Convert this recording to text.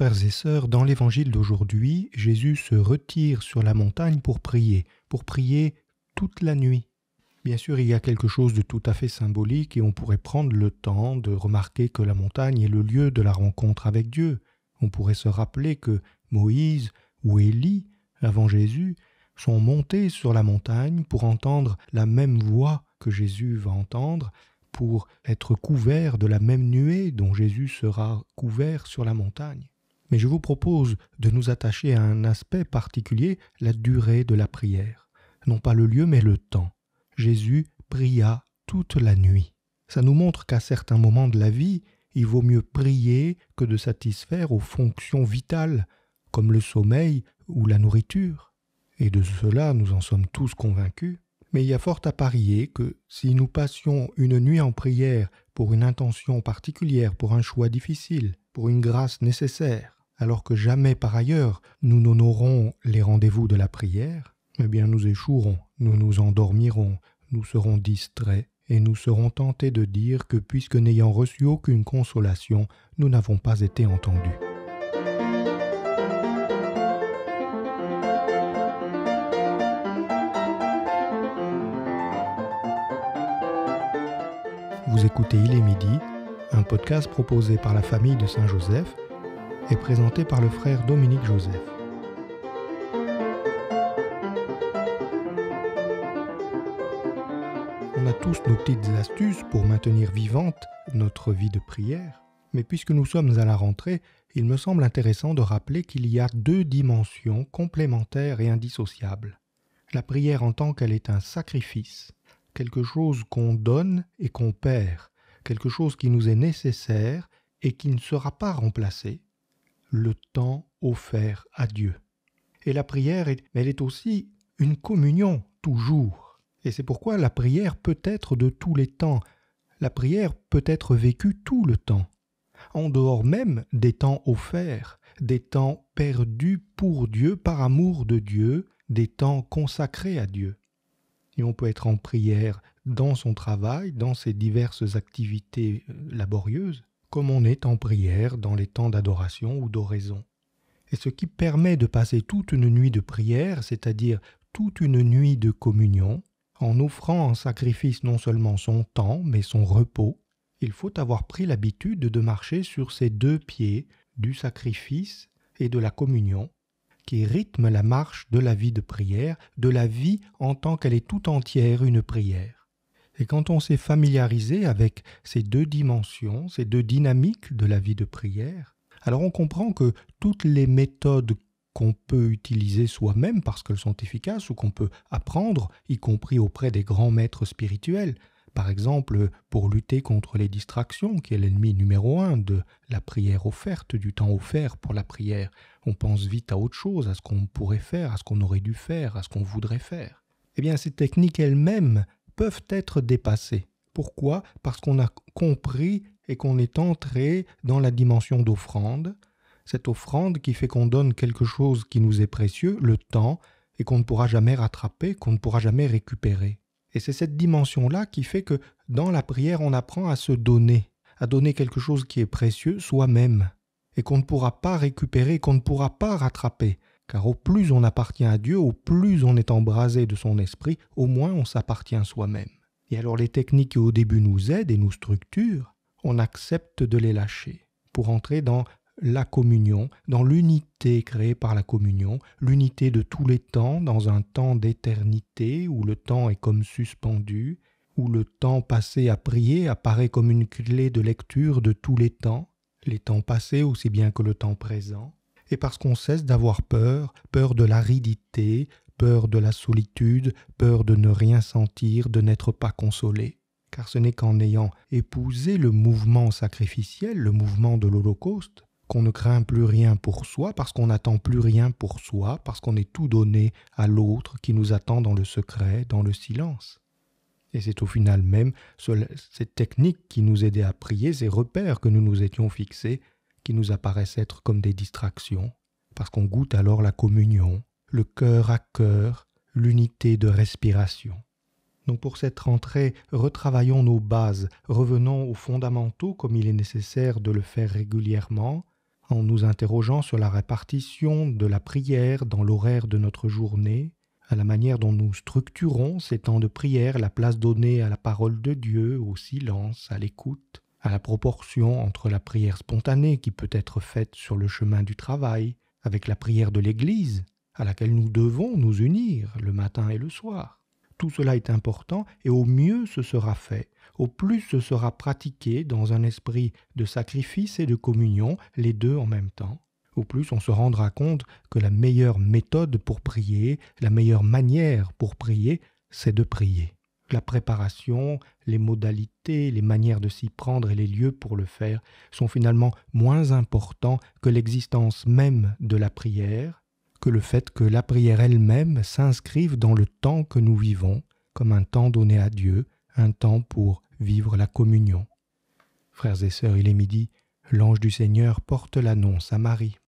frères et sœurs, dans l'évangile d'aujourd'hui, Jésus se retire sur la montagne pour prier, pour prier toute la nuit. Bien sûr, il y a quelque chose de tout à fait symbolique et on pourrait prendre le temps de remarquer que la montagne est le lieu de la rencontre avec Dieu. On pourrait se rappeler que Moïse ou Élie, avant Jésus, sont montés sur la montagne pour entendre la même voix que Jésus va entendre, pour être couverts de la même nuée dont Jésus sera couvert sur la montagne. Mais je vous propose de nous attacher à un aspect particulier, la durée de la prière. Non pas le lieu, mais le temps. Jésus pria toute la nuit. Ça nous montre qu'à certains moments de la vie, il vaut mieux prier que de satisfaire aux fonctions vitales, comme le sommeil ou la nourriture. Et de cela, nous en sommes tous convaincus. Mais il y a fort à parier que si nous passions une nuit en prière pour une intention particulière, pour un choix difficile, pour une grâce nécessaire, alors que jamais par ailleurs nous n'honorons les rendez-vous de la prière, eh bien nous échouerons, nous nous endormirons, nous serons distraits, et nous serons tentés de dire que puisque n'ayant reçu aucune consolation, nous n'avons pas été entendus. Vous écoutez Il est midi, un podcast proposé par la famille de Saint-Joseph est présenté par le frère Dominique Joseph. On a tous nos petites astuces pour maintenir vivante notre vie de prière, mais puisque nous sommes à la rentrée, il me semble intéressant de rappeler qu'il y a deux dimensions complémentaires et indissociables. La prière en tant qu'elle est un sacrifice, quelque chose qu'on donne et qu'on perd, quelque chose qui nous est nécessaire et qui ne sera pas remplacé, le temps offert à Dieu. Et la prière, elle est aussi une communion, toujours. Et c'est pourquoi la prière peut être de tous les temps. La prière peut être vécue tout le temps, en dehors même des temps offerts, des temps perdus pour Dieu par amour de Dieu, des temps consacrés à Dieu. Et on peut être en prière dans son travail, dans ses diverses activités euh, laborieuses, comme on est en prière dans les temps d'adoration ou d'oraison. Et ce qui permet de passer toute une nuit de prière, c'est-à-dire toute une nuit de communion, en offrant en sacrifice non seulement son temps, mais son repos, il faut avoir pris l'habitude de marcher sur ces deux pieds du sacrifice et de la communion, qui rythment la marche de la vie de prière, de la vie en tant qu'elle est tout entière une prière. Et quand on s'est familiarisé avec ces deux dimensions, ces deux dynamiques de la vie de prière, alors on comprend que toutes les méthodes qu'on peut utiliser soi-même parce qu'elles sont efficaces ou qu'on peut apprendre, y compris auprès des grands maîtres spirituels, par exemple pour lutter contre les distractions, qui est l'ennemi numéro un de la prière offerte, du temps offert pour la prière. On pense vite à autre chose, à ce qu'on pourrait faire, à ce qu'on aurait dû faire, à ce qu'on voudrait faire. Eh bien, ces techniques elles-mêmes peuvent être dépassés. Pourquoi Parce qu'on a compris et qu'on est entré dans la dimension d'offrande, cette offrande qui fait qu'on donne quelque chose qui nous est précieux, le temps, et qu'on ne pourra jamais rattraper, qu'on ne pourra jamais récupérer. Et c'est cette dimension-là qui fait que dans la prière, on apprend à se donner, à donner quelque chose qui est précieux soi-même, et qu'on ne pourra pas récupérer, qu'on ne pourra pas rattraper. Car au plus on appartient à Dieu, au plus on est embrasé de son esprit, au moins on s'appartient soi-même. Et alors les techniques qui au début nous aident et nous structurent, on accepte de les lâcher pour entrer dans la communion, dans l'unité créée par la communion, l'unité de tous les temps dans un temps d'éternité où le temps est comme suspendu, où le temps passé à prier apparaît comme une clé de lecture de tous les temps, les temps passés aussi bien que le temps présent, et parce qu'on cesse d'avoir peur, peur de l'aridité, peur de la solitude, peur de ne rien sentir, de n'être pas consolé. Car ce n'est qu'en ayant épousé le mouvement sacrificiel, le mouvement de l'Holocauste, qu'on ne craint plus rien pour soi, parce qu'on n'attend plus rien pour soi, parce qu'on est tout donné à l'autre qui nous attend dans le secret, dans le silence. Et c'est au final même cette technique qui nous aidait à prier, ces repères que nous nous étions fixés qui nous apparaissent être comme des distractions, parce qu'on goûte alors la communion, le cœur à cœur, l'unité de respiration. Donc pour cette rentrée, retravaillons nos bases, revenons aux fondamentaux comme il est nécessaire de le faire régulièrement, en nous interrogeant sur la répartition de la prière dans l'horaire de notre journée, à la manière dont nous structurons ces temps de prière, la place donnée à la parole de Dieu, au silence, à l'écoute, à la proportion entre la prière spontanée qui peut être faite sur le chemin du travail, avec la prière de l'Église, à laquelle nous devons nous unir le matin et le soir. Tout cela est important et au mieux ce sera fait, au plus ce sera pratiqué dans un esprit de sacrifice et de communion, les deux en même temps. Au plus on se rendra compte que la meilleure méthode pour prier, la meilleure manière pour prier, c'est de prier la préparation, les modalités, les manières de s'y prendre et les lieux pour le faire sont finalement moins importants que l'existence même de la prière, que le fait que la prière elle-même s'inscrive dans le temps que nous vivons, comme un temps donné à Dieu, un temps pour vivre la communion. Frères et sœurs, il est midi, l'ange du Seigneur porte l'annonce à Marie.